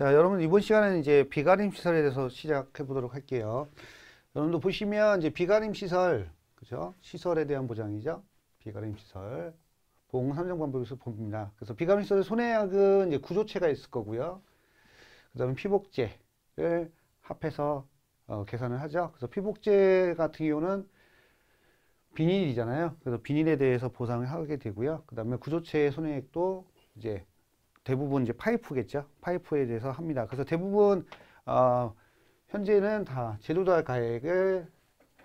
자, 여러분 이번 시간에는 이제 비가림 시설에 대해서 시작해 보도록 할게요. 여러분도 보시면 이제 비가림 시설, 그죠? 시설에 대한 보장이죠. 비가림 시설. 보험 산정 방법에서 봅니다. 그래서 비가림 시설의 손해약은 이제 구조체가 있을 거고요. 그다음에 피복제를 합해서 어, 계산을 하죠. 그래서 피복제 같은 경우는 비닐이잖아요. 그래서 비닐에 대해서 보상을 하게 되고요. 그 다음에 구조체의 손해액도 이제 대부분 이제 파이프겠죠. 파이프에 대해서 합니다. 그래서 대부분 어, 현재는 다 제조자 가액을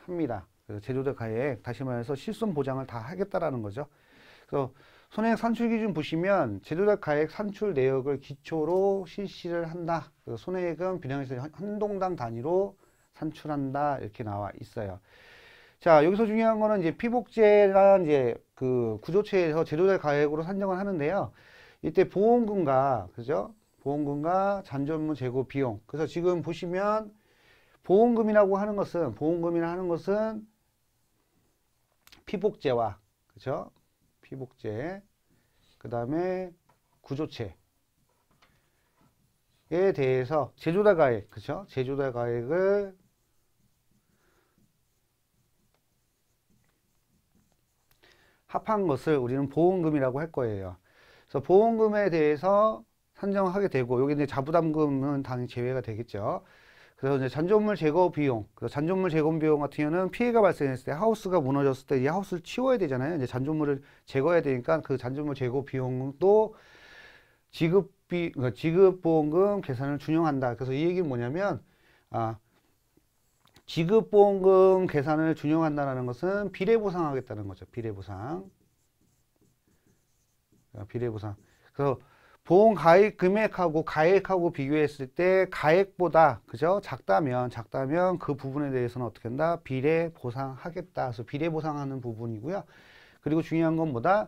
합니다. 그래서 제조자 가액 다시 말해서 실손 보장을 다 하겠다라는 거죠. 그래서 손해액 산출 기준 보시면 제조자 가액 산출 내역을 기초로 실시를 한다. 그래서 손해액은 분양에서 한동당 단위로 산출한다 이렇게 나와 있어요. 자 여기서 중요한 거는 이제 피복제란 이제 그 구조체에서 제조자 가액으로 산정을 하는데요. 이때 보험금과 그죠? 보험금과 잔존물 재고 비용. 그래서 지금 보시면 보험금이라고 하는 것은 보험금이라 하는 것은 피복제와 그죠? 피복제 그다음에 구조체에 대해서 제조다 가액, 그죠? 제조다 가액을 합한 것을 우리는 보험금이라고 할 거예요. 그래서 보험금에 대해서 산정하게 되고 여기 이제 자부담금은 당연히 제외가 되겠죠. 그래서 이제 잔존물 제거 비용, 그 잔존물 제거 비용 같은 경우는 피해가 발생했을 때 하우스가 무너졌을 때 이 하우스를 치워야 되잖아요. 이제 잔존물을 제거해야 되니까 그 잔존물 제거 비용도 지급비, 그니까 지급보험금 계산을 준용한다. 그래서 이 얘기는 뭐냐면 아 지급보험금 계산을 준용한다는 라 것은 비례보상하겠다는 거죠. 비례보상. 어, 비례보상. 그래서 보험 가입 금액하고 가액하고 비교했을 때 가액보다 그죠 작다면 작다면 그 부분에 대해서는 어떻게 한다 비례 보상하겠다 그래서 비례 보상하는 부분이고요 그리고 중요한 건 뭐다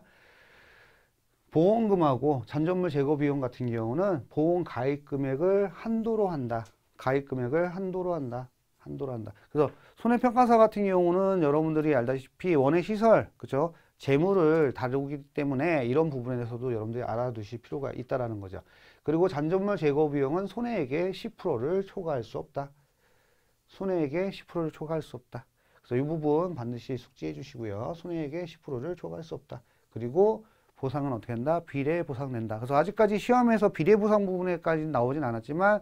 보험금하고 잔존물 제거 비용 같은 경우는 보험 가입 금액을 한도로 한다 가입 금액을 한도로 한다 한도로 한다 그래서 손해평가사 같은 경우는 여러분들이 알다시피 원의 시설 그죠 재물을 다루기 때문에 이런 부분에서도 여러분들이 알아두실 필요가 있다라는 거죠. 그리고 잔존물 제거 비용은 손해액에 10%를 초과할 수 없다. 손해액에 10%를 초과할 수 없다. 그래서 이 부분 반드시 숙지해 주시고요. 손해액에 10%를 초과할 수 없다. 그리고 보상은 어떻게 된다? 비례 보상된다. 그래서 아직까지 시험에서 비례 보상 부분에까지 나오진 않았지만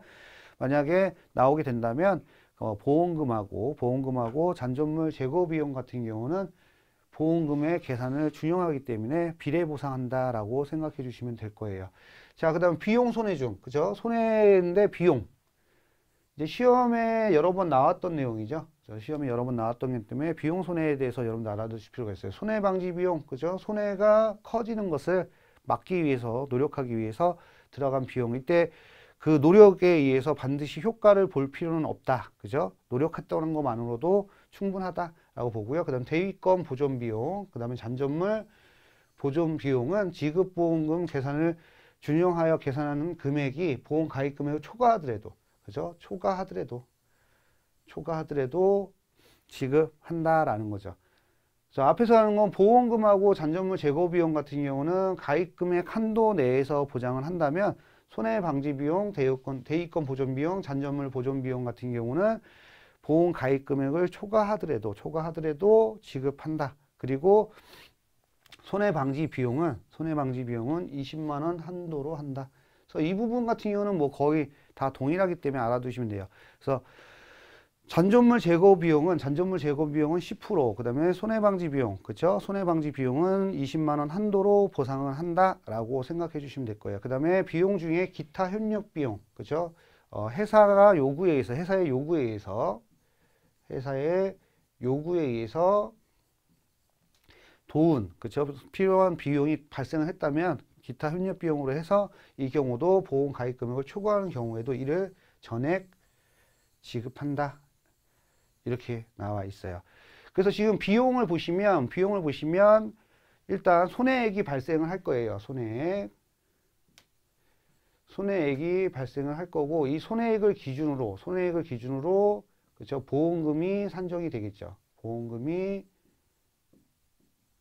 만약에 나오게 된다면 어, 보험금하고 보험금하고 잔존물 제거 비용 같은 경우는 보험금의 계산을 준용하기 때문에 비례 보상한다라고 생각해 주시면 될 거예요. 자, 그 다음 비용 손해중. 그죠? 손해인데 비용. 이제 시험에 여러 번 나왔던 내용이죠. 시험에 여러 번 나왔던 것 때문에 비용 손해에 대해서 여러분들 알아두실 필요가 있어요. 손해 방지 비용. 그죠? 손해가 커지는 것을 막기 위해서, 노력하기 위해서 들어간 비용. 이때 그 노력에 의해서 반드시 효과를 볼 필요는 없다. 그죠? 노력했다는 것만으로도 충분하다. 라고 보고요. 그 다음 대위권 보존비용, 그 다음에 잔존물 보존비용은 지급보험금 계산을 준용하여 계산하는 금액이 보험 가입금액을 초과하더라도, 그죠? 초과하더라도, 초과하더라도 지급한다라는 거죠. 자, 앞에서 하는 건 보험금하고 잔존물 제거 비용 같은 경우는 가입금액 한도 내에서 보장을 한다면 손해방지 비용, 대위권 보존 비용, 잔존물 보존 비용 같은 경우는 보험 가입 금액을 초과하더라도 초과하더라도 지급한다. 그리고 손해 방지 비용은 손해 방지 비용은 20만 원 한도로 한다. 그래서 이 부분 같은 경우는 뭐 거의 다 동일하기 때문에 알아두시면 돼요. 그래서 잔존물 제거 비용은 잔존물 제거 비용은 10%, 그다음에 손해 방지 비용. 그렇죠? 손해 방지 비용은 20만 원 한도로 보상을 한다라고 생각해 주시면 될 거예요. 그다음에 비용 중에 기타 협력 비용. 그렇죠? 어, 회사가 요구에 의해서 회사의 요구에 의해서 회사의 요구에 의해서 돈, 운 그쵸? 필요한 비용이 발생을 했다면 기타 협력 비용으로 해서 이 경우도 보험 가입 금액을 초과하는 경우에도 이를 전액 지급한다. 이렇게 나와 있어요. 그래서 지금 비용을 보시면, 비용을 보시면 일단 손해액이 발생을 할 거예요. 손해액. 손해액이 발생을 할 거고 이 손해액을 기준으로 손해액을 기준으로 그렇죠? 보험금이 산정이 되겠죠. 보험금이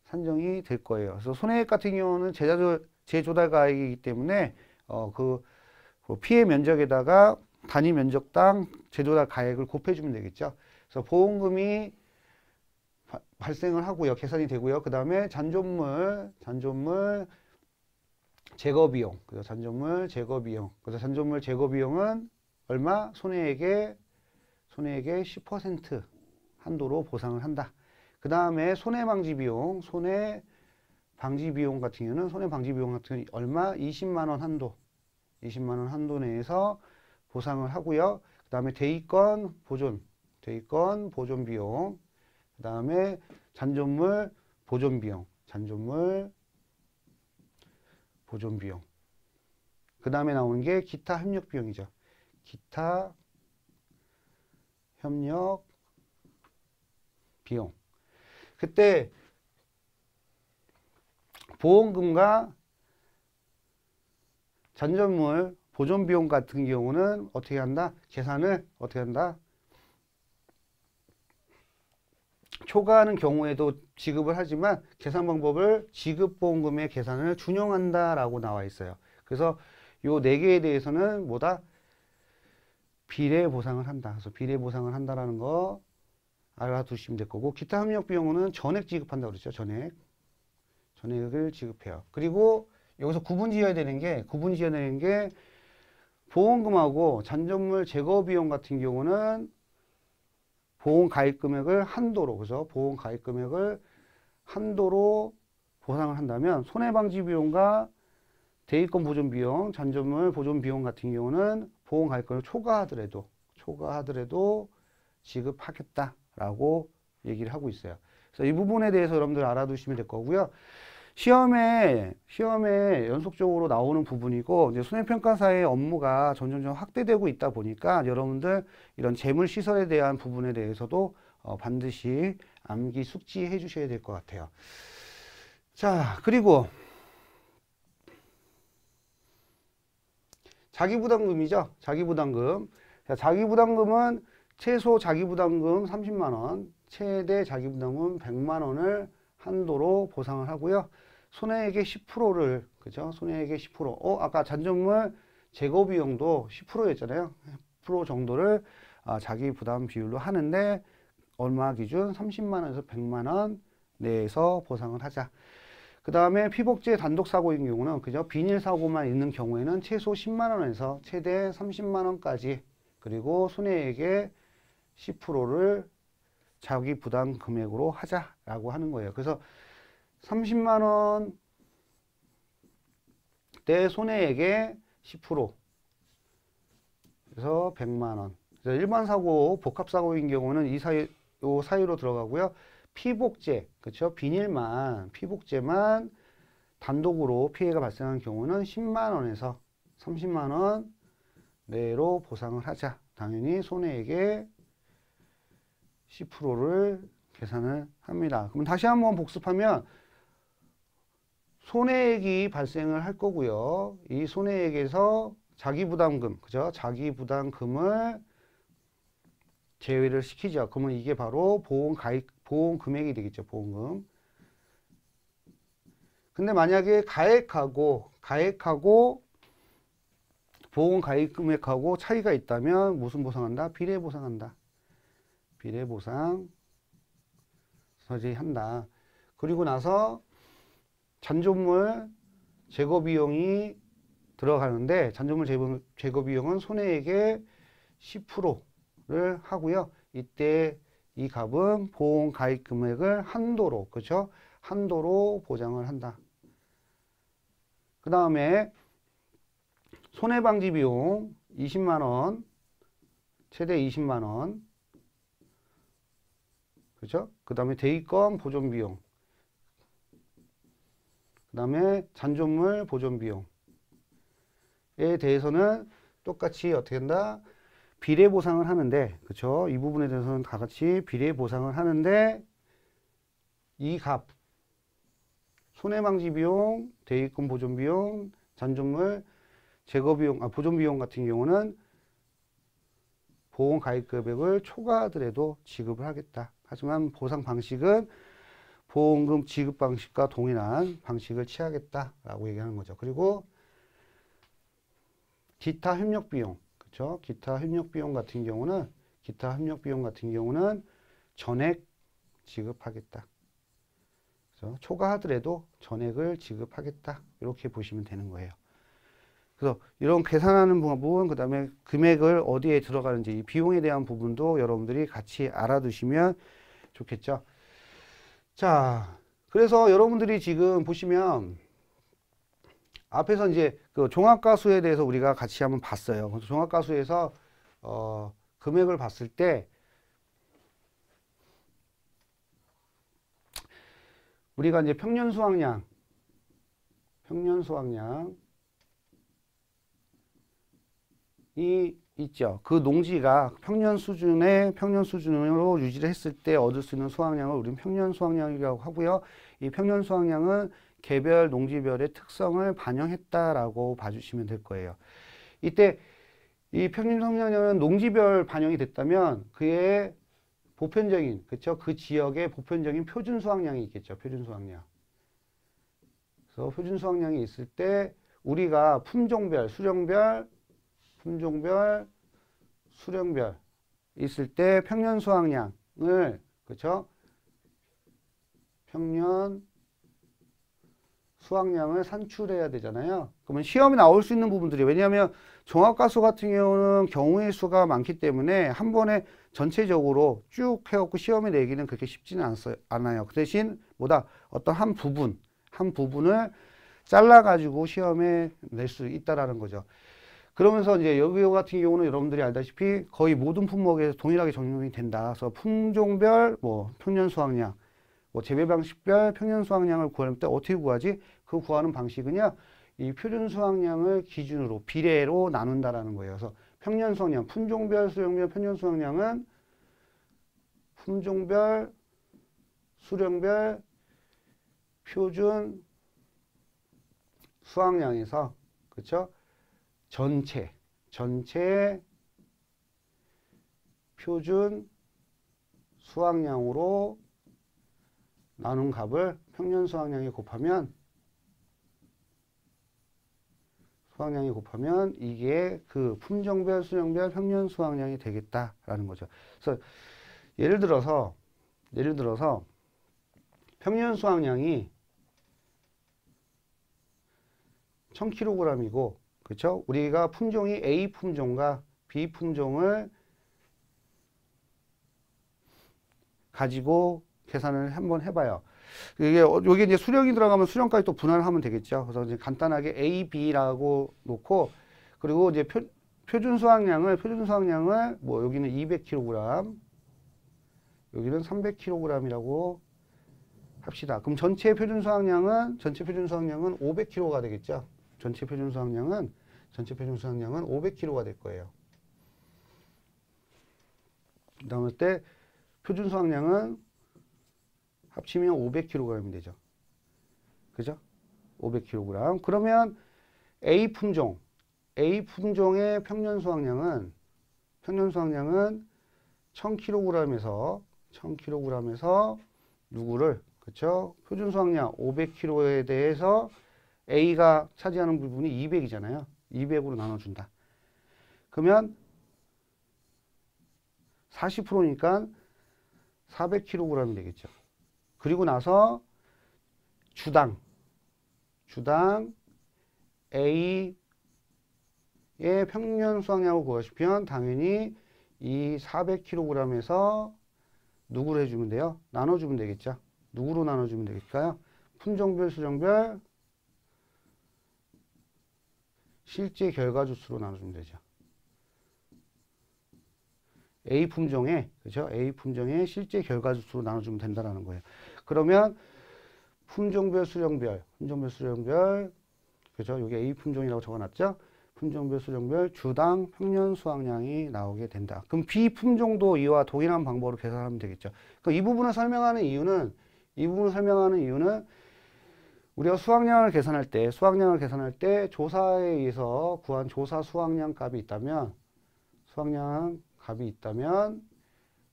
산정이 될 거예요. 그래서 손해액 같은 경우는 제자조, 제조달가액이기 때문에 어, 그, 그 피해 면적에다가 단위 면적당 제조달 가액을 곱해주면 되겠죠. 그래서 보험금이 바, 발생을 하고요. 계산이 되고요. 그 다음에 잔존물, 잔존물 제거 비용, 그래서 잔존물 제거 비용, 그래서 잔존물 제거 비용은 얼마? 손해액의 손해액의 10% 한도로 보상을 한다. 그 다음에 손해방지 비용, 손해 방지 비용 같은 경우는 손해 방지 비용 같은 경우는 얼마? 20만 원 한도. 20만 원 한도 내에서 보상을 하고요. 그다음에 대위권 보존, 대위권 보존 비용. 그다음에 잔존물 보존 비용, 잔존물 보존 비용. 그다음에 나오는 게 기타 협력 비용이죠. 기타 협력 비용. 그때 보험금과 잔존물 보존 비용 같은 경우는 어떻게 한다? 계산을 어떻게 한다? 초과하는 경우에도 지급을 하지만 계산 방법을 지급보험금의 계산을 준용한다라고 나와 있어요. 그래서 요 네 개에 대해서는 뭐다? 비례 보상을 한다. 그래서 비례 보상을 한다라는 거 알아두시면 될 거고 기타 협력 비용은 전액 지급한다 그랬죠. 전액. 전액을 지급해요. 그리고 여기서 구분 지어야 되는 게 구분 지어야 되는 게 보험금하고 잔존물 제거 비용 같은 경우는 보험 가입 금액을 한도로 그래서 보험 가입 금액을 한도로 보상을 한다면 손해방지 비용과 대입권 보존 비용, 잔존물 보존 비용 같은 경우는 보험가입 금을 초과하더라도 초과하더라도 지급하겠다라고 얘기를 하고 있어요. 그래서 이 부분에 대해서 여러분들 알아두시면 될 거고요. 시험에 시험에 연속적으로 나오는 부분이고 이제 수행평가사의 업무가 점점점 확대되고 있다 보니까 여러분들 이런 재물 시설에 대한 부분에 대해서도 어, 반드시 암기 숙지해 주셔야 될 것 같아요. 자 그리고 자기부담금이죠. 자기부담금. 자기부담금은 자 최소 자기부담금 30만 원, 최대 자기부담금 100만 원을 한도로 보상을 하고요. 손해액의 10%를 그죠? 손해액의 10%. 어, 아까 잔존물 제거 비용도 10%였잖아요. 10% 정도를 아, 자기 부담 비율로 하는데 얼마 기준 30만 원에서 100만 원 내에서 보상을 하자. 그 다음에 피복지 단독 사고인 경우는 그죠 비닐 사고만 있는 경우에는 최소 10만원에서 최대 30만원까지 그리고 손해액의 10%를 자기 부담 금액으로 하자라고 하는 거예요. 그래서 30만원 대 손해액의 10% 그래서 100만원 일반 사고 복합사고인 경우는 이 사이, 사이로 들어가고요. 피복제, 그렇죠? 비닐만, 피복제만 단독으로 피해가 발생한 경우는 10만 원에서 30만 원 내로 보상을 하자. 당연히 손해액의 10%를 계산을 합니다. 그럼 다시 한번 복습하면 손해액이 발생을 할 거고요. 이 손해액에서 자기부담금, 그죠? 자기부담금을 제외를 시키죠. 그러면 이게 바로 보험 가입 보험 금액이 되겠죠. 보험금. 근데 만약에 가액하고 가액하고 보험 가입 금액하고 차이가 있다면 무슨 보상한다? 비례 보상한다. 비례 보상 서지한다. 그리고 나서 잔존물 제거 비용이 들어가는데 잔존물 제거 비용은 손해액의 10%를 하고요. 이때 이 값은 보험 가입 금액을 한도로 그렇죠? 한도로 보장을 한다. 그 다음에 손해방지 비용 20만원 최대 20만원 그죠? 그 다음에 대입권 보존비용 그 다음에 잔존물 보존비용에 대해서는 똑같이 어떻게 된다 비례 보상을 하는데 그렇죠? 이 부분에 대해서는 다 같이 비례 보상을 하는데 이 값 손해방지 비용, 대입권 보존 비용, 잔존물 제거 비용, 아, 보존 비용 같은 경우는 보험 가입 금액을 초과하더라도 지급을 하겠다. 하지만 보상 방식은 보험금 지급 방식과 동일한 방식을 취하겠다라고 얘기하는 거죠. 그리고 기타 협력 비용 그렇죠? 기타 협력 비용 같은 경우는 기타 협력 비용 같은 경우는 전액 지급하겠다. 그래서 초과하더라도 전액을 지급하겠다. 이렇게 보시면 되는 거예요. 그래서 이런 계산하는 부분, 그 다음에 금액을 어디에 들어가는지 이 비용에 대한 부분도 여러분들이 같이 알아두시면 좋겠죠. 자, 그래서 여러분들이 지금 보시면 앞에서 이제 그 종합가수에 대해서 우리가 같이 한번 봤어요. 그래서 종합가수에서 어, 금액을 봤을 때 우리가 이제 평년 수확량, 평년 수확량이 있죠. 그 농지가 평년 수준의 평년 수준으로 유지를 했을 때 얻을 수 있는 수확량을 우리는 평년 수확량이라고 하고요. 이 평년 수확량은 개별 농지별의 특성을 반영했다라고 봐주시면 될 거예요. 이때 이 평균 성장률은 농지별 반영이 됐다면 그의 보편적인 그렇그 지역의 보편적인 표준 수확량이 있겠죠 표준 수확량. 그래서 표준 수확량이 있을 때 우리가 품종별 수령별 품종별 수령별 있을 때 평년 수확량을 그렇 평년 수학량을 산출해야 되잖아요. 그러면 시험이 나올 수 있는 부분들이 왜냐하면 종합가수 같은 경우는 경우의 수가 많기 때문에 한 번에 전체적으로 쭉 해갖고 시험에 내기는 그렇게 쉽지는 않 않아요. 그 대신 뭐다 어떤 한 부분 한 부분을 잘라가지고 시험에 낼 수 있다라는 거죠. 그러면서 이제 여기 같은 경우는 여러분들이 알다시피 거의 모든 품목에서 동일하게 적용이 된다. 그래서 품종별 뭐 평년 수확량, 뭐 재배 방식별 평년 수확량을 구할 때 어떻게 구하지? 그 구하는 방식은요. 이 표준 수확량을 기준으로 비례로 나눈다라는 거예요. 그래서 평년 수확량, 품종별 수령별 평년 수확량은 품종별 수령별 표준 수확량에서 그렇죠? 전체 전체 표준 수확량으로 나눈 값을 평년 수확량에 곱하면 수확량이 곱하면 이게 그 품종별, 수령별, 평균 수확량이 되겠다라는 거죠. 그래서 예를 들어서 예를 들어서 평균 수확량이 1000kg이고 그렇죠? 우리가 품종이 A 품종과 B 품종을 가지고 계산을 한번 해봐요. 이게 어, 여기 이제 수령이 들어가면 수령까지 또 분할하면 되겠죠. 그래서 이제 간단하게 A, B라고 놓고 그리고 이제 표, 표준 수확량을 표준 수확량을 뭐 여기는 200kg, 여기는 300kg이라고 합시다. 그럼 전체 표준 수확량은 전체 표준 수확량은 500kg가 되겠죠. 전체 표준 수확량은 전체 표준 수확량은 500kg가 될 거예요. 그다음에 때 표준 수확량은 합치면 500kg이 되죠. 그죠? 500kg. 그러면 A 품종, A 품종의 평년 수확량은 평년 수확량은 1000kg에서 1000kg에서 누구를 그렇죠? 표준 수확량 500kg에 대해서 A가 차지하는 부분이 200이잖아요. 200으로 나눠준다. 그러면 40%니까 400kg이 되겠죠. 그리고 나서 주당 주당 A의 평균 수확량을 구하시면 당연히 이 400kg에서 누구로 해주면 돼요? 나눠주면 되겠죠. 누구로 나눠주면 되겠까요? 품종별, 수정별, 실제 결과주수로 나눠주면 되죠. A 품종에 그렇죠? A 품종의 실제 결과 지수로 나눠주면 된다라는 거예요. 그러면 품종별 수령별, 품종별 수령별, 그렇죠? 이게 A 품종이라고 적어놨죠? 품종별 수령별 주당 평년 수확량이 나오게 된다. 그럼 B 품종도 이와 동일한 방법으로 계산하면 되겠죠. 그럼 이 부분을 설명하는 이유는 이 부분을 설명하는 이유는 우리가 수확량을 계산할 때 수확량을 계산할 때 조사에 의해서 구한 조사 수확량 값이 있다면 수확량 갑이 있다면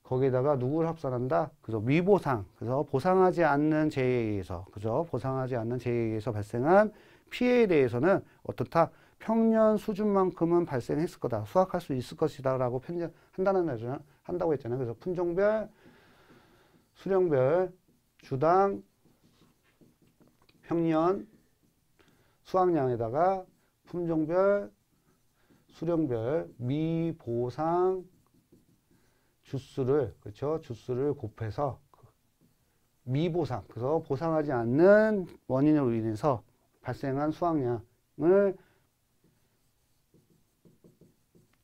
거기에다가 누구를 합산한다? 그래서 위보상. 그래서 보상하지 않는 제에 의해서, 그죠? 보상하지 않는 제에 의해서 발생한 피해에 대해서는 어떻다? 평년 수준만큼은 발생했을 거다. 수확할 수 있을 것이다. 라고 판단한다고 했잖 한다고 했잖아요. 그래서 품종별, 수령별, 주당, 평년, 수확량에다가 품종별, 수령별, 미보상, 주수를 그렇죠 주수를 곱해서 그 미보상 그래서 보상하지 않는 원인으로 인해서 발생한 수확량을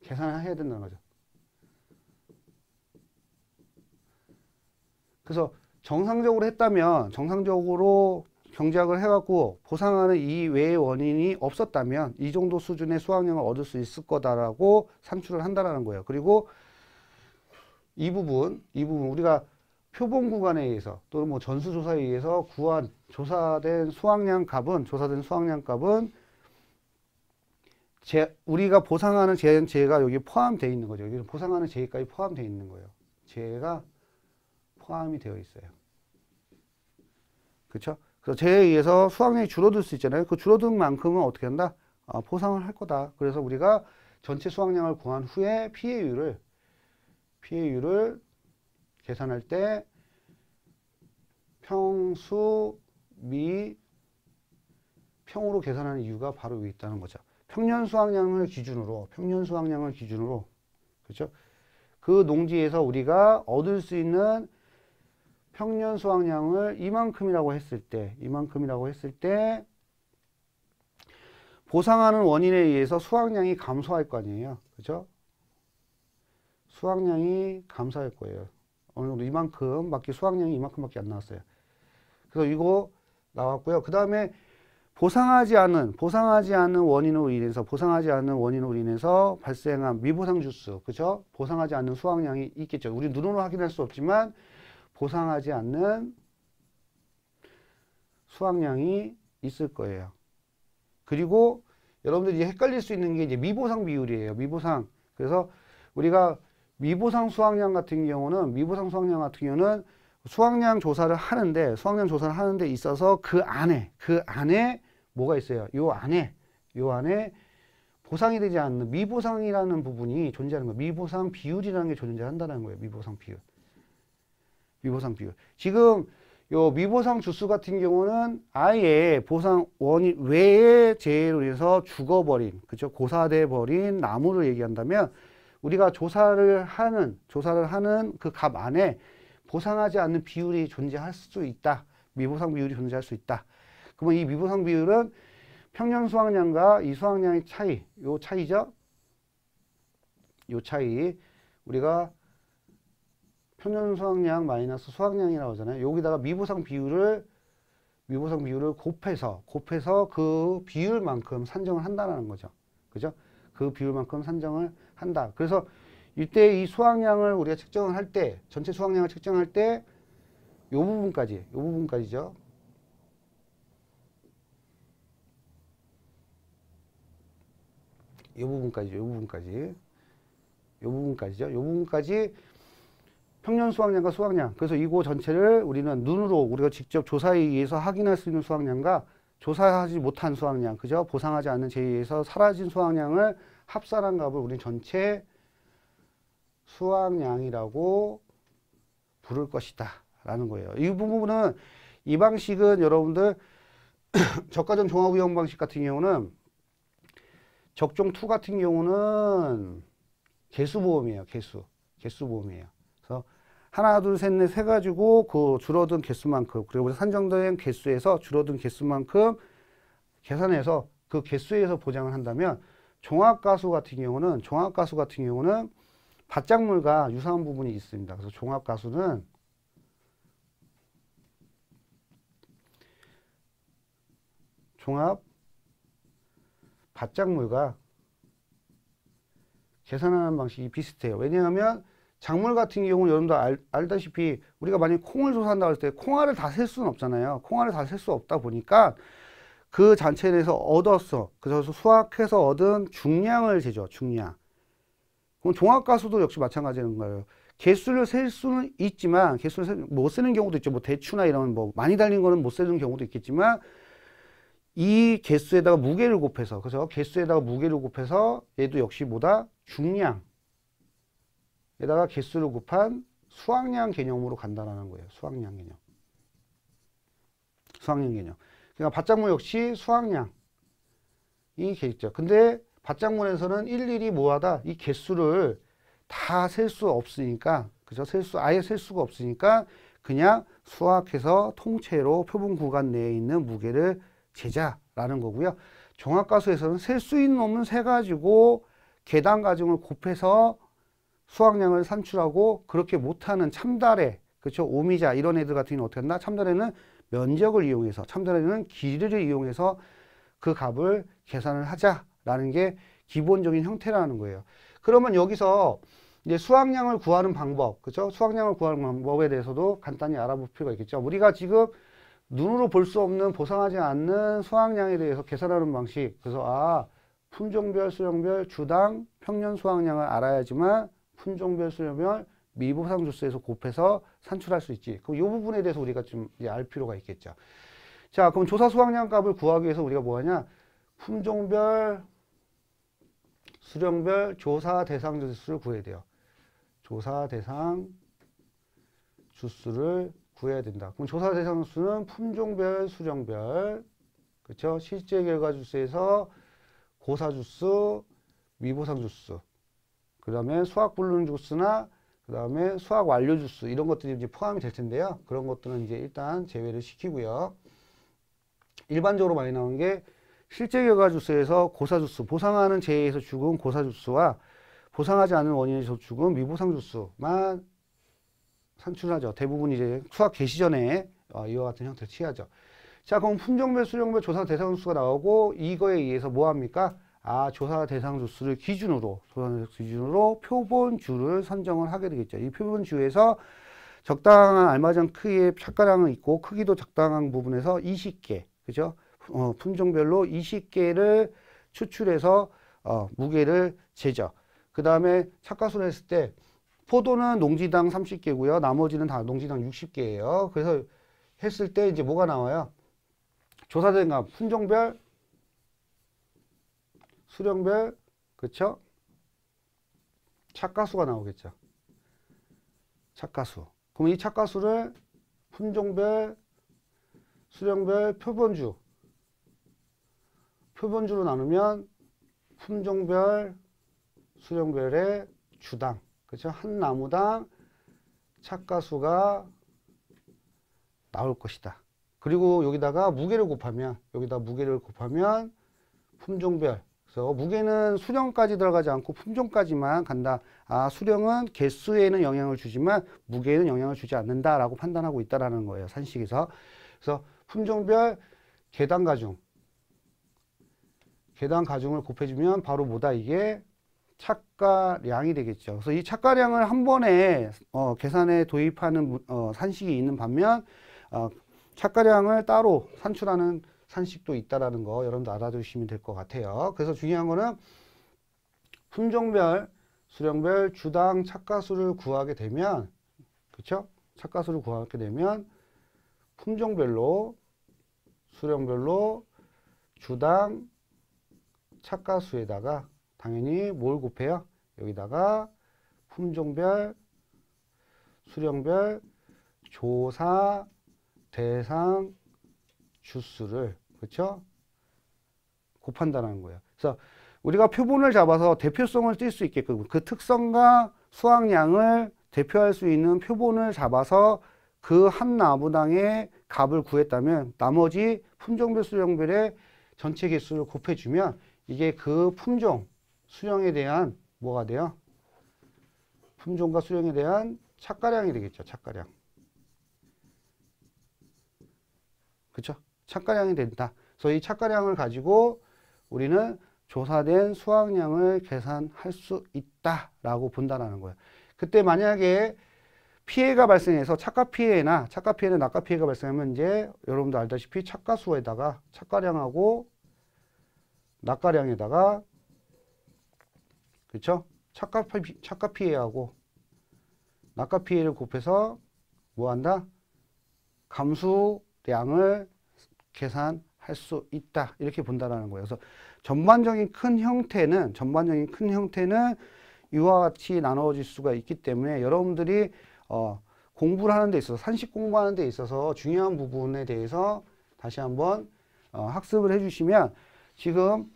계산해야 된다는 거죠. 그래서 정상적으로 했다면 정상적으로 경제학을 해갖고 보상하는 이 외의 원인이 없었다면 이 정도 수준의 수확량을 얻을 수 있을 거다라고 산출을 한다라는 거예요. 그리고 이 부분, 이 부분 우리가 표본 구간에 의해서 또는 뭐 전수조사에 의해서 구한 조사된 수확량 값은 조사된 수확량 값은 제, 우리가 보상하는 재해가 여기 포함되어 있는 거죠. 여기 보상하는 재까지 포함되어 있는 거예요. 재가 포함이 되어 있어요. 그렇죠? 그래서 재에 의해서 수확량이 줄어들 수 있잖아요. 그 줄어든 만큼은 어떻게 한다? 아, 보상을 할 거다. 그래서 우리가 전체 수확량을 구한 후에 피해율을 피해율을 계산할 때 평수 미 평으로 계산하는 이유가 바로 여기 있다는 거죠. 평년 수확량을 기준으로 평년 수확량을 기준으로 그렇죠? 그 농지에서 우리가 얻을 수 있는 평년 수확량을 이만큼이라고 했을 때 이만큼이라고 했을 때 보상하는 원인에 의해서 수확량이 감소할 거 아니에요. 그죠? 수확량이 감소할 거예요. 어느 정도 이만큼 밖에 수확량이 이만큼 밖에 안 나왔어요. 그래서 이거 나왔고요. 그 다음에 보상하지 않은, 보상하지 않은 원인으로 인해서, 보상하지 않은 원인으로 인해서 발생한 미보상 주스 그죠? 보상하지 않는 수확량이 있겠죠. 우리 눈으로 확인할 수 없지만, 보상하지 않는 수확량이 있을 거예요. 그리고 여러분들이 헷갈릴 수 있는 게 이제 미보상 비율이에요. 미보상. 그래서 우리가 미보상 수확량 같은 경우는 미보상 수확량 같은 경우는 수확량 조사를 하는데 수확량 조사를 하는데 있어서 그 안에 그 안에 뭐가 있어요? 요 안에 요 안에 보상이 되지 않는 미보상이라는 부분이 존재하는 거예요. 미보상 비율이라는 게 존재한다는 거예요. 미보상 비율. 미보상 비율. 지금 요 미보상 주수 같은 경우는 아예 보상 원인 외에 제외로 인해서 죽어버린, 그죠? 고사돼 버린 나무를 얘기한다면 우리가 조사를 하는 조사를 하는 그 값 안에 보상하지 않는 비율이 존재할 수 있다. 미보상 비율이 존재할 수 있다. 그러면 이 미보상 비율은 평년 수확량과 이 수확량의 차이, 요 차이죠. 요 차이 우리가 평년 수확량 마이너스 수확량이라고 하잖아요. 여기다가 미보상 비율을 미보상 비율을 곱해서 곱해서 그 비율만큼 산정을 한다라는 거죠. 그죠? 그 비율만큼 산정을 한다. 그래서 이때 이 수확량을 우리가 측정을 할때 전체 수확량을 측정할 때이 부분까지 이 부분까지죠. 이 부분까지, 이 부분까지, 이 부분까지죠. 이 부분까지 평년 수확량과 수확량. 그래서 이거 전체를 우리는 눈으로 우리가 직접 조사에 의해서 확인할 수 있는 수확량과 조사하지 못한 수확량, 그죠? 보상하지 않는 제의에서 사라진 수확량을 합산한 값을 우리 전체 수학량이라고 부를 것이다 라는 거예요. 이 부분은 이 방식은 여러분들 저가전 종합위험 방식 같은 경우는 적종 2 같은 경우는 개수보험이에요. 개수. 개수보험이에요. 그래서 하나, 둘, 셋, 넷, 세 가지고 그 줄어든 개수만큼 그리고 산정된 개수에서 줄어든 개수만큼 계산해서 그 개수에서 보장을 한다면 종합가수 같은 경우는 종합가수 같은 경우는 바짝물과 유사한 부분이 있습니다. 그래서 종합가수는 종합 바짝물과 계산하는 방식이 비슷해요. 왜냐하면 작물 같은 경우는 여러분도 알, 알다시피 우리가 만약에 콩을 조사한다고 할 때 콩알을 다 셀 수는 없잖아요. 콩알을 다 셀 수 없다 보니까 그 잔체 내에서 얻었어. 그래서 수확해서 얻은 중량을 재죠. 중량. 그럼 종합가수도 역시 마찬가지인 거예요. 개수를 셀 수는 있지만 개수를 못 쓰는 경우도 있죠. 뭐 대추나 이런 뭐 많이 달린 거는 못 쓰는 경우도 있겠지만 이 개수에다가 무게를 곱해서 그래서 개수에다가 무게를 곱해서 얘도 역시 뭐다 중량에다가 개수를 곱한 수확량 개념으로 간다라는 거예요. 수확량 개념. 수확량 개념. 그러니까 바짝문 역시 수확량이 개있죠. 근데 바짝문에서는 일일이 뭐하다이 개수를 다 셀 수 없으니까 그죠? 셀 수 아예 셀 수가 없으니까 그냥 수확해서 통째로 표본 구간 내에 있는 무게를 재자라는 거고요. 종합가수에서는 셀 수 있는 놈은 세 가지고 계단 가중을 곱해서 수확량을 산출하고 그렇게 못하는 참달에 그렇죠 오미자 이런 애들 같은 경우는 어떻게 했나 참달에는 면적을 이용해서 참전하는 길이를 이용해서 그 값을 계산을 하자라는 게 기본적인 형태라는 거예요. 그러면 여기서 이제 수확량을 구하는 방법, 그죠? 수확량을 구하는 방법에 대해서도 간단히 알아볼 필요가 있겠죠. 우리가 지금 눈으로 볼 수 없는 보상하지 않는 수확량에 대해서 계산하는 방식. 그래서 아, 품종별 수령별 주당 평년 수확량을 알아야지만 품종별 수령별 미보상 주스에서 곱해서 산출할 수 있지. 그럼 이 부분에 대해서 우리가 좀 알 필요가 있겠죠. 자, 그럼 조사 수확량 값을 구하기 위해서 우리가 뭐 하냐? 품종별, 수령별 조사 대상 주수를 구해야 돼요. 조사 대상 주수를 구해야 된다. 그럼 조사 대상 수는 품종별, 수령별, 그렇죠? 실제 결과 주수에서 고사 주수, 미보상 주수, 그 다음에 수학 불능 주수나 그 다음에 수학 완료 주스 이런 것들이 이제 포함이 될 텐데요. 그런 것들은 이제 일단 제외를 시키고요. 일반적으로 많이 나오는 게 실제 결과 주스에서 고사 주스 보상하는 제의에서 죽은 고사 주스와 보상하지 않은 원인에서 죽은 미보상 주스만 산출하죠. 대부분 이제 수학 개시 전에 어, 이와 같은 형태를 취하죠. 자, 그럼 품종별, 수령별 조사 대상 수가 나오고 이거에 의해서 뭐 합니까? 아, 조사 대상 주수를 기준으로, 조사 대상 기준으로 표본주를 선정을 하게 되겠죠. 이 표본주에서 적당한 알맞은 크기의 착가량은 있고 크기도 적당한 부분에서 20개, 그죠? 어, 품종별로 20개를 추출해서 어, 무게를 재죠. 그 다음에 착가수를 했을 때 포도는 농지당 30개고요. 나머지는 다 농지당 60개예요. 그래서 했을 때 이제 뭐가 나와요? 조사된감 품종별 수령별 그쵸? 착가수가 나오겠죠. 착가수. 그럼 이 착가수를 품종별, 수령별, 표본주 표본주로 나누면 품종별, 수령별의 주당 그렇한 나무당 착가수가 나올 것이다. 그리고 여기다가 무게를 곱하면 여기다 무게를 곱하면 품종별 그래서 무게는 수령까지 들어가지 않고 품종까지만 간다. 아, 수령은 개수에는 영향을 주지만 무게에는 영향을 주지 않는다라고 판단하고 있다라는 거예요. 산식에서. 그래서 품종별 개당 가중. 개당 가중을 곱해주면 바로 뭐다 이게 착가량이 되겠죠. 그래서 이 착가량을 한 번에 어, 계산에 도입하는 어, 산식이 있는 반면 어, 착가량을 따로 산출하는 산식도 있다라는 거 여러분도 알아두시면 될 것 같아요. 그래서 중요한 거는 품종별, 수령별 주당 착가수를 구하게 되면 그렇죠? 착가수를 구하게 되면 품종별로 수령별로 주당 착가수에다가 당연히 뭘 곱해요? 여기다가 품종별, 수령별, 조사, 대상, 주수를 그렇죠? 곱한다는 거예요. 그래서 우리가 표본을 잡아서 대표성을 띌 수 있게끔 그 특성과 수확량을 대표할 수 있는 표본을 잡아서 그 한 나무당의 값을 구했다면 나머지 품종별 수령별의 전체 개수를 곱해주면 이게 그 품종 수령에 대한 뭐가 돼요? 품종과 수령에 대한 착가량이 되겠죠. 착가량. 그렇죠? 착가량이 된다. 그래서 이 착가량을 가지고 우리는 조사된 수확량을 계산할 수 있다라고 본다라는 거예요. 그때 만약에 피해가 발생해서 착가 피해나 착가 피해나 낙가 피해가 발생하면 이제 여러분도 알다시피 착가 수에다가 착가량하고 낙가량에다가 그렇죠? 착가, 착가 피해하고 낙가 피해를 곱해서 뭐 한다? 감수량을 계산할 수 있다 이렇게 본다라는 거예요. 그래서 전반적인 큰 형태는 전반적인 큰 형태는 이와 같이 나눠질 수가 있기 때문에 여러분들이 어, 공부를 하는 데 있어서 산식 공부하는 데 있어서 중요한 부분에 대해서 다시 한번 어, 학습을 해주시면 지금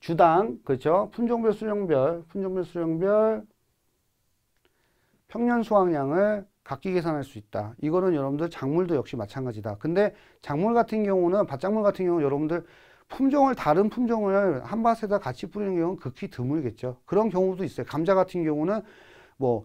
주당 그렇죠 품종별 수령별 품종별 수령별 평년 수확량을 각기 계산할 수 있다. 이거는 여러분들 작물도 역시 마찬가지다. 근데 작물 같은 경우는 밭작물 같은 경우 여러분들 품종을 다른 품종을 한 밭에다 같이 뿌리는 경우는 극히 드물겠죠. 그런 경우도 있어요. 감자 같은 경우는 뭐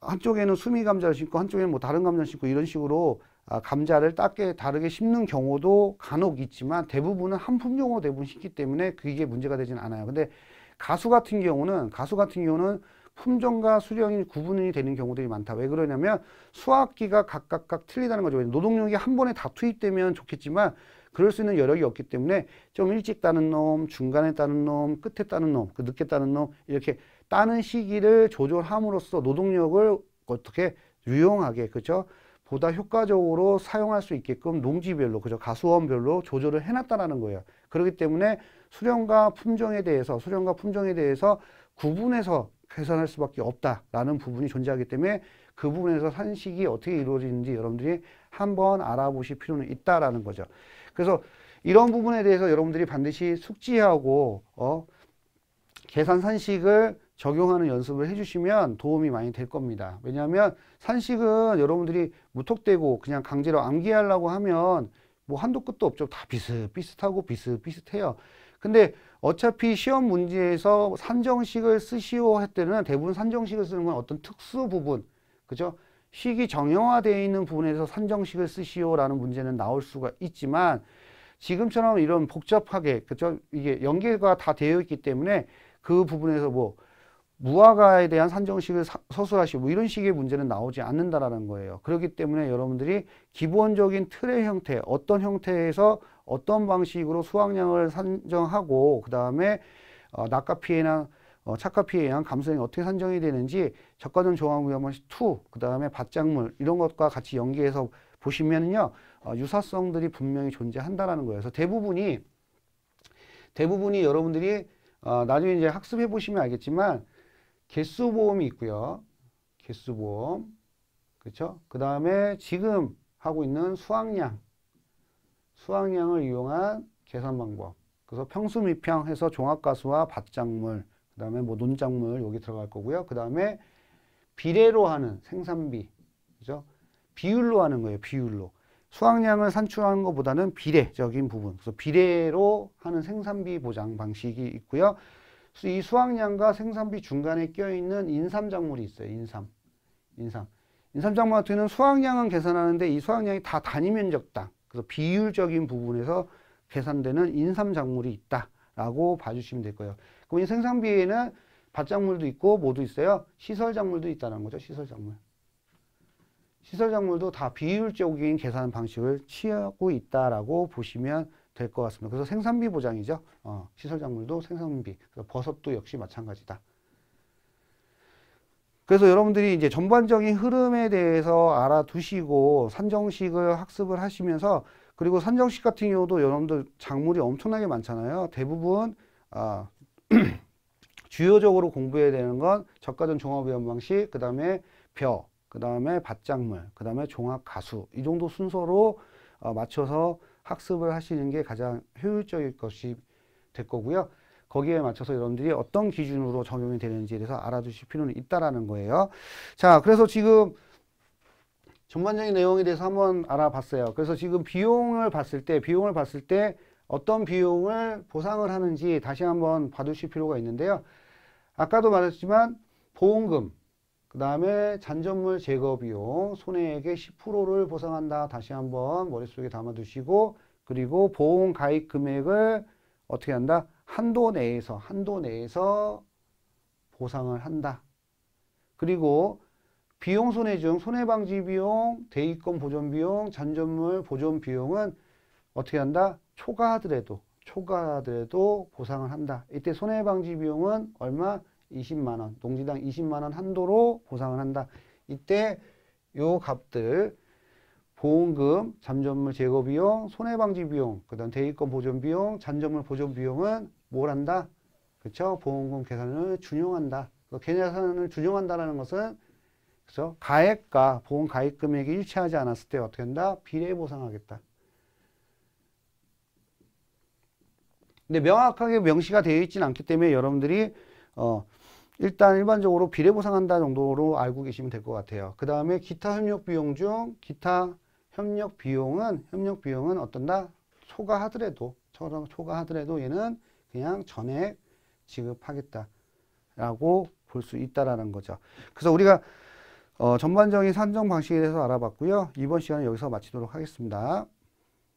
한쪽에는 수미 감자를 심고 한쪽에는 뭐 다른 감자를 심고 이런 식으로 아, 감자를 딱게 다르게 심는 경우도 간혹 있지만 대부분은 한 품종으로 대부분 심기 때문에 그게 문제가 되진 않아요. 근데 가수 같은 경우는 가수 같은 경우는 품종과 수령이 구분이 되는 경우들이 많다. 왜 그러냐면 수확기가 각각각 틀리다는 거죠. 노동력이 한 번에 다 투입되면 좋겠지만 그럴 수 있는 여력이 없기 때문에 좀 일찍 따는 놈, 중간에 따는 놈, 끝에 따는 놈, 그 늦게 따는 놈 이렇게 따는 시기를 조절함으로써 노동력을 어떻게 유용하게 그죠 보다 효과적으로 사용할 수 있게끔 농지별로 그죠 가수원별로 조절을 해놨다라는 거예요. 그렇기 때문에 수령과 품종에 대해서 수령과 품종에 대해서 구분해서 회산할 수밖에 없다라는 부분이 존재하기 때문에 그 부분에서 산식이 어떻게 이루어지는지 여러분들이 한번 알아보실 필요는 있다라는 거죠. 그래서 이런 부분에 대해서 여러분들이 반드시 숙지하고 어, 계산 산식을 적용하는 연습을 해주시면 도움이 많이 될 겁니다. 왜냐하면 산식은 여러분들이 무턱대고 그냥 강제로 암기하려고 하면 뭐 한도 끝도 없죠. 다 비슷비슷하고 비슷비슷해요. 근데 어차피 시험 문제에서 산정식을 쓰시오 할 때는 대부분 산정식을 쓰는 건 어떤 특수 부분, 그죠? 식이 정형화되어 있는 부분에서 산정식을 쓰시오라는 문제는 나올 수가 있지만 지금처럼 이런 복잡하게, 그죠? 이게 연계가 다 되어 있기 때문에 그 부분에서 뭐 무화과에 대한 산정식을 서술하시고 뭐 이런 식의 문제는 나오지 않는다라는 거예요. 그렇기 때문에 여러분들이 기본적인 틀의 형태, 어떤 형태에서 어떤 방식으로 수확량을 산정하고 그 다음에 어, 낙가 피해나 어, 착가 피해에 의한 감소량이 어떻게 산정이 되는지 저가전 조항위험원 2, 그 다음에 밭작물 이런 것과 같이 연계해서 보시면요 어, 유사성들이 분명히 존재한다라는 거예요. 그래서 대부분이 대부분이 여러분들이 어, 나중에 이제 학습해 보시면 알겠지만 개수 보험이 있고요. 개수 보험 그렇죠? 그 다음에 지금 하고 있는 수확량 수학량을 이용한 계산 방법. 그래서 평수 미평 해서 종합가수와 밭작물, 그 다음에 뭐 논작물 여기 들어갈 거고요. 그 다음에 비례로 하는 생산비, 그죠? 비율로 하는 거예요. 비율로. 수확량을 산출하는 것보다는 비례적인 부분, 그래서 비례로 하는 생산비 보장 방식이 있고요. 이 수확량과 생산비 중간에 껴있는 인삼작물이 있어요. 인삼. 인삼. 인삼작물 같은 경우는 수확량은 계산하는데 이 수확량이 다 단위 면적당 그래서 비율적인 부분에서 계산되는 인삼작물이 있다라고 봐주시면 될 거예요. 그럼 이 생산비에는 밭작물도 있고 모두 있어요? 시설작물도 있다는 거죠. 시설작물. 시설작물도 다 비율적인 계산 방식을 취하고 있다라고 보시면 될 것 같습니다. 그래서 생산비 보장이죠. 어, 시설작물도 생산비. 버섯도 역시 마찬가지다. 그래서 여러분들이 이제 전반적인 흐름에 대해서 알아두시고 산정식을 학습을 하시면서 그리고 산정식 같은 경우도 여러분들 작물이 엄청나게 많잖아요. 대부분 아, 주요적으로 공부해야 되는 건 저가전 종합위험 방식, 그 다음에 벼, 그 다음에 밭작물, 그 다음에 종합가수 이 정도 순서로 어, 맞춰서 학습을 하시는 게 가장 효율적일 것이 될 거고요. 거기에 맞춰서 여러분들이 어떤 기준으로 적용이 되는지에 대해서 알아두실 필요는 있다라는 거예요. 자, 그래서 지금 전반적인 내용에 대해서 한번 알아봤어요. 그래서 지금 비용을 봤을 때, 비용을 봤을 때 어떤 비용을 보상을 하는지 다시 한번 봐두실 필요가 있는데요. 아까도 말했지만 보험금, 그 다음에 잔존물 제거 비용, 손해액의 10%를 보상한다. 다시 한번 머릿속에 담아두시고 그리고 보험 가입 금액을 어떻게 한다? 한도 내에서 한도 내에서 보상을 한다. 그리고 비용 손해중 손해방지 비용, 대입권 보존 비용, 잔존물 보존 비용은 어떻게 한다? 초과하더라도 초과하더라도 보상을 한다. 이때 손해방지 비용은 얼마? 20만 원. 농지당 20만 원 한도로 보상을 한다. 이때 요 값들 보험금, 잠전물 제거 비용, 손해방지 비용, 그다음 대입권 보존 비용, 잔전물 보존 비용은 뭘 한다? 그렇죠? 보험금 계산을 준용한다. 계산을 준용한다는 것은 그렇죠? 가액과 보험 가입 금액이 일치하지 않았을 때 어떻게 한다? 비례 보상하겠다. 근데 명확하게 명시가 되어 있지 않기 때문에 여러분들이 어 일단 일반적으로 비례 보상한다 정도로 알고 계시면 될 것 같아요. 그 다음에 기타 협력 비용 중 기타 협력 비용은 협력 비용은 어떤다? 초과하더라도 초과하더라도 얘는 그냥 전액 지급하겠다라고 볼 수 있다라는 거죠. 그래서 우리가 어, 전반적인 산정 방식에 대해서 알아봤고요. 이번 시간은 여기서 마치도록 하겠습니다.